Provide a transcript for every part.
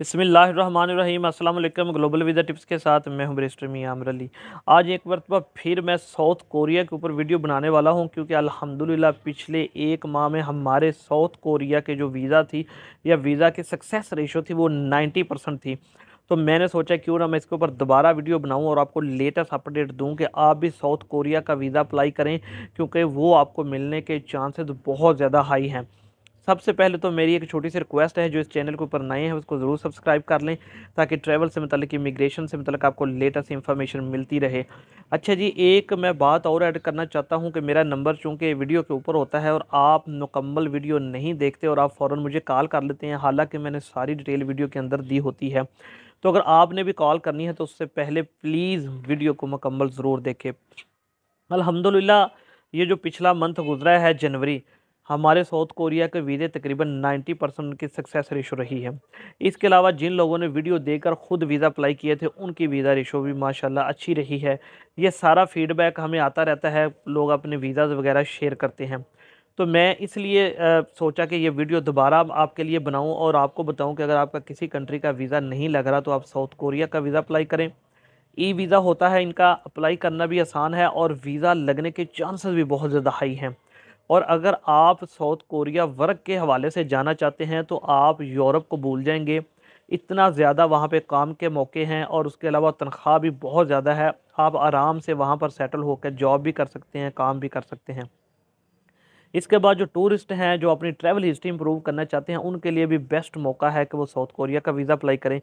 बसमीम अल्लाम global visa tips के साथ मैं हूं बरिस्टर मियाँ आमर अली आज एक मरतबा फिर मैं साउथ कोरिया के ऊपर वीडियो बनाने वाला हूं क्योंकि अल्हम्दुलिल्लाह पिछले एक माह में हमारे साउथ कोरिया के जो वीज़ा थी या वीज़ा की सक्सेस रेशो थी वो नाइन्टी परसेंट थी तो मैंने सोचा क्यों ना मैं इसके ऊपर दोबारा वीडियो बनाऊं और आपको लेटेस्ट अपडेट दूं कि आप भी साउथ कोरिया का वीज़ा अप्लाई करें क्योंकि वो आपको मिलने के चांसेस बहुत ज़्यादा हाई हैं सबसे पहले तो मेरी एक छोटी सी रिक्वेस्ट है जो इस चैनल के ऊपर नए हैं उसको ज़रूर सब्सक्राइब कर लें ताकि ट्रैवल से मतलब इमिग्रेशन से मतलब आपको लेटेस्ट इन्फॉर्मेशन मिलती रहे अच्छा जी एक मैं बात और ऐड करना चाहता हूँ कि मेरा नंबर चूँकि वीडियो के ऊपर होता है और आप मुकम्मल वीडियो नहीं देखते और आप फ़ौर मुझे कॉल कर लेते हैं हालाँकि मैंने सारी डिटेल वीडियो के अंदर दी होती है तो अगर आपने भी कॉल करनी है तो उससे पहले प्लीज़ वीडियो को मुकम्मल ज़रूर देखें अलहमदिल्ला ये जो पिछला मंथ गुजरा है जनवरी हमारे साउथ कोरिया के वीज़े तकरीबन 90 परसेंट की सक्सेस रेशो रही है इसके अलावा जिन लोगों ने वीडियो देकर ख़ुद वीज़ा अप्लाई किए थे उनकी वीज़ा रेशो भी माशाल्लाह अच्छी रही है ये सारा फीडबैक हमें आता रहता है लोग अपने वीज़ाज़ वगैरह शेयर करते हैं तो मैं इसलिए सोचा कि ये वीडियो दोबारा आपके लिए बनाऊँ और आपको बताऊँ कि अगर आपका किसी कंट्री का वीज़ा नहीं लग रहा तो आप साउथ कोरिया का वीज़ा अप्लाई करें ई वीज़ा होता है इनका अप्लाई करना भी आसान है और वीज़ा लगने के चांसेस भी बहुत ज़्यादा हाई हैं और अगर आप साउथ कोरिया वर्क के हवाले से जाना चाहते हैं तो आप यूरोप को भूल जाएंगे इतना ज़्यादा वहाँ पे काम के मौके हैं और उसके अलावा तनख्वाह भी बहुत ज़्यादा है आप आराम से वहाँ पर सेटल होकर जॉब भी कर सकते हैं काम भी कर सकते हैं इसके बाद जो टूरिस्ट हैं जो अपनी ट्रैवल हिस्ट्री इंप्रूव करना चाहते हैं उनके लिए भी बेस्ट मौका है कि वो साउथ कोरिया का वीज़ा अप्लाई करें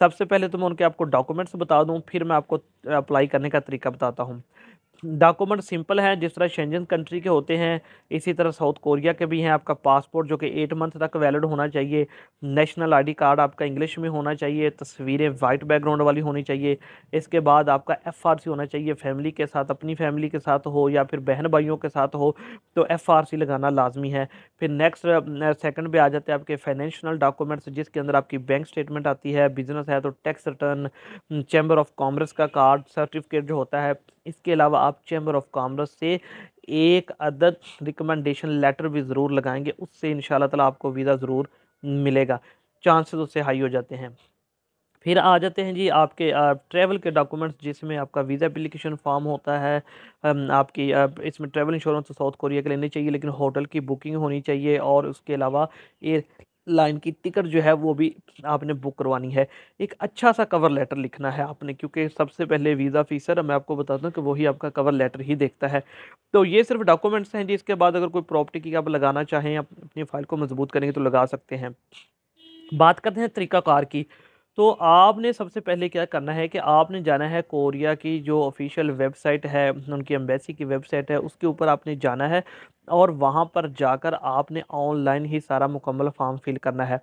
सबसे पहले तो मैं उनके आपको डॉक्यूमेंट्स बता दूं फिर मैं आपको अप्लाई करने का तरीका बताता हूं डॉक्यूमेंट सिंपल हैं जिस तरह शेंजन कंट्री के होते हैं इसी तरह साउथ कोरिया के भी हैं आपका पासपोर्ट जो कि एट मंथ तक वैलिड होना चाहिए नेशनल आईडी कार्ड आपका इंग्लिश में होना चाहिए तस्वीरें वाइट बैकग्राउंड वाली होनी चाहिए इसके बाद आपका एफआरसी होना चाहिए फैमिली के साथ अपनी फैमिली के साथ हो या फिर बहन भाइयों के साथ हो तो एफ लगाना लाजमी है फिर नेक्स्ट सेकेंड पर आ जाते हैं आपके फाइनेंशियल डॉक्यूमेंट्स जिसके अंदर आपकी बैंक स्टेटमेंट आती है बिजनेस है तो tax return chamber of commerce का कार्ड सर्टिफिकेट जो होता है इसके अलावा आप चैम्बर ऑफ कॉमर्स से एक अदद रिकमेंडेशन लेटर भी ज़रूर लगाएंगे उससे इन ताला आपको वीज़ा ज़रूर मिलेगा चांसेस उससे हाई हो जाते हैं फिर आ जाते हैं जी आपके ट्रैवल के डॉक्यूमेंट्स जिसमें आपका वीज़ा अप्लीकेशन फॉर्म होता है आपकी इसमें ट्रैवल इंश्योरेंस साउथ कोरिया के लेने चाहिए लेकिन होटल की बुकिंग होनी चाहिए और उसके अलावा लाइन की टिकट जो है वो भी आपने बुक करवानी है एक अच्छा सा कवर लेटर लिखना है आपने क्योंकि सबसे पहले वीज़ा फ़ीसर मैं आपको बताता हूँ कि वही आपका कवर लेटर ही देखता है तो ये सिर्फ डॉक्यूमेंट्स हैं जी इसके बाद अगर कोई प्रॉपर्टी की आप लगाना चाहें अपनी फ़ाइल को मजबूत करेंगे तो लगा सकते हैं बात करते हैं तरीक़ाकार की तो आपने सबसे पहले क्या करना है कि आपने जाना है कोरिया की जो ऑफिशियल वेबसाइट है उनकी एम्बेसी की वेबसाइट है उसके ऊपर आपने जाना है और वहाँ पर जाकर आपने ऑनलाइन ही सारा मुकम्मल फॉर्म फिल करना है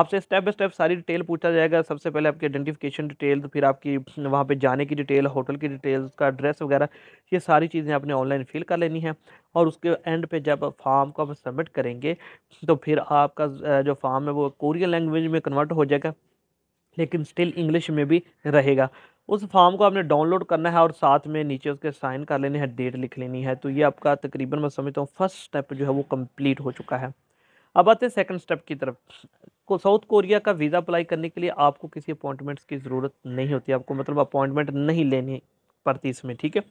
आपसे स्टेप बाई स्टेप सारी डिटेल पूछा जाएगा सबसे पहले आपकी आइडेंटिफिकेशन डिटेल तो फिर आपकी वहाँ पे जाने की डिटेल होटल की डिटेल उसका एड्रेस वगैरह ये सारी चीज़ें आपने ऑनलाइन फिल कर लेनी है और उसके एंड पे जब फॉर्म को आप सबमिट करेंगे तो फिर आपका जो फॉर्म है वो कोरियन लैंग्वेज में कन्वर्ट हो जाएगा लेकिन स्टिल इंग्लिश में भी रहेगा उस फॉर्म को आपने डाउनलोड करना है और साथ में नीचे उसके साइन कर लेने हैं डेट लिख लेनी है तो ये आपका तकरीबन मैं समझता हूँ फर्स्ट स्टेप जो है वो कंप्लीट हो चुका है अब आते हैं सेकंड स्टेप की तरफ को साउथ कोरिया का वीज़ा अप्लाई करने के लिए आपको किसी अपॉइंटमेंट्स की ज़रूरत नहीं होती आपको मतलब अपॉइंटमेंट नहीं लेनी पड़ती इसमें ठीक है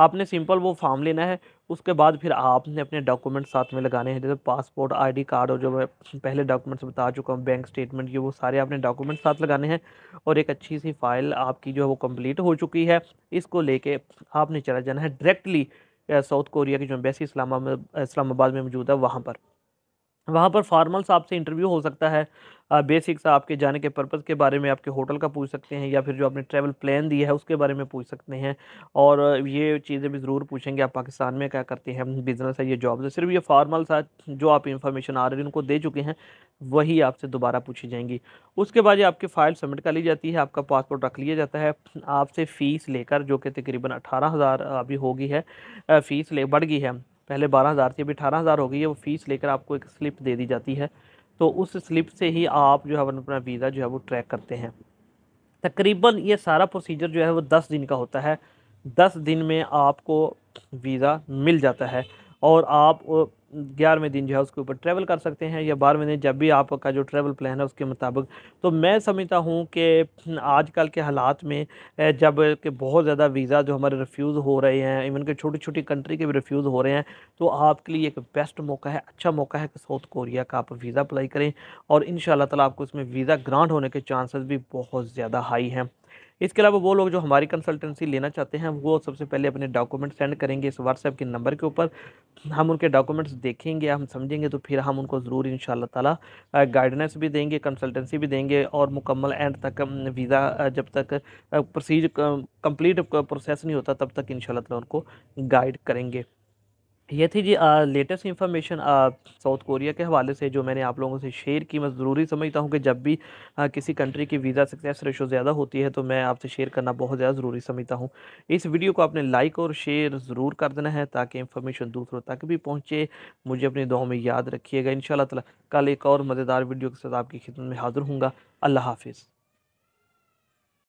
आपने सिंपल वो फॉर्म लेना है उसके बाद फिर आपने अपने डॉक्यूमेंट साथ में लगाने हैं जैसे पासपोर्ट आईडी कार्ड और जो मैं पहले डॉक्यूमेंट्स बता चुका हूँ बैंक स्टेटमेंट ये वो सारे आपने डॉक्यूमेंट साथ लगाने हैं और एक अच्छी सी फाइल आपकी जो है वो कम्प्लीट हो चुकी है इसको लेके आपने चला जाना है डायरेक्टली साउथ कोरिया की जो एम्बेसी इस्लामाबाद में मौजूद है वहाँ पर वहाँ पर फार्मल्स आपसे इंटरव्यू हो सकता है बेसिक्स आपके जाने के पर्पज़ के बारे में आपके होटल का पूछ सकते हैं या फिर जो आपने ट्रैवल प्लान दिया है उसके बारे में पूछ सकते हैं और ये चीज़ें भी ज़रूर पूछेंगे आप पाकिस्तान में क्या करते हैं बिज़नेस है ये जॉब्स है सिर्फ ये फॉर्मल सा जो आप इंफॉर्मेशन ऑलरेडी उनको दे चुके हैं वही आपसे दोबारा पूछी जाएंगी उसके बाद ये आपकी फ़ाइल सबमिट कर ली जाती है आपका पासपोर्ट रख लिया जाता है आपसे फ़ीस लेकर जो कि तकरीबन अठारह हज़ार अभी होगी है फ़ीस ले बढ़ गई है पहले बारह हज़ार थी अभी अठारह हज़ार हो गई है वो फ़ीस लेकर आपको एक स्लिप दे दी जाती है तो उस स्लिप से ही आप जो है अपना वीज़ा जो है वो ट्रैक करते हैं तकरीबन ये सारा प्रोसीजर जो है वो दस दिन का होता है दस दिन में आपको वीज़ा मिल जाता है और आप ग्यारहवें दिन जो है उसके ऊपर ट्रैवल कर सकते हैं या बारहवें दिन जब भी आपका जो ट्रैवल प्लान है उसके मुताबिक तो मैं समझता हूँ कि हम्म, आजकल के हालात में जब के बहुत ज़्यादा वीज़ा जो हमारे रिफ्यूज़ हो रहे हैं इवन के छोटी छोटी कंट्री के भी रिफ्यूज़ हो रहे हैं तो आपके लिए एक बेस्ट मौका है अच्छा मौका है कि साउथ कोरिया का आप वीज़ा अप्लाई करें और इन शाला आपको इसमें वीज़ा ग्रांट होने के चांसेज़ भी बहुत ज़्यादा हाई हैं इसके अलावा वो लोग जो हमारी कंसल्टेंसी लेना चाहते हैं वो सबसे पहले अपने डॉक्यूमेंट सेंड करेंगे इस व्हाट्सएप के नंबर के ऊपर हम उनके डॉक्यूमेंट्स देखेंगे हम समझेंगे तो फिर हम उनको ज़रूर इन ताला गाइडेंस भी देंगे कंसल्टेंसी भी देंगे और मुकम्मल एंड तक वीज़ा जब तक प्रोसीज कंप्लीट प्रोसेस नहीं होता तब तक इन ताला उनको गाइड करेंगे ये थी जी लेटेस्ट इन्फॉर्मेशन साउथ कोरिया के हवाले से जो मैंने आप लोगों से शेयर की मैं ज़रूरी समझता हूँ कि जब भी आ, किसी कंट्री की वीज़ा सक्सेस रेशो ज़्यादा होती है तो मैं आपसे शेयर करना बहुत ज़्यादा ज़रूरी समझता हूँ इस वीडियो को आपने लाइक और शेयर ज़रूर कर देना है ताकि इन्फॉर्मेशन दूसरों तक भी पहुँचे मुझे अपनी दुआ में याद रखिएगा इन शाला कल एक और मज़ेदार वीडियो के साथ आपकी खिदमत में हाज़िर हूँ अल्लाह हाफिज़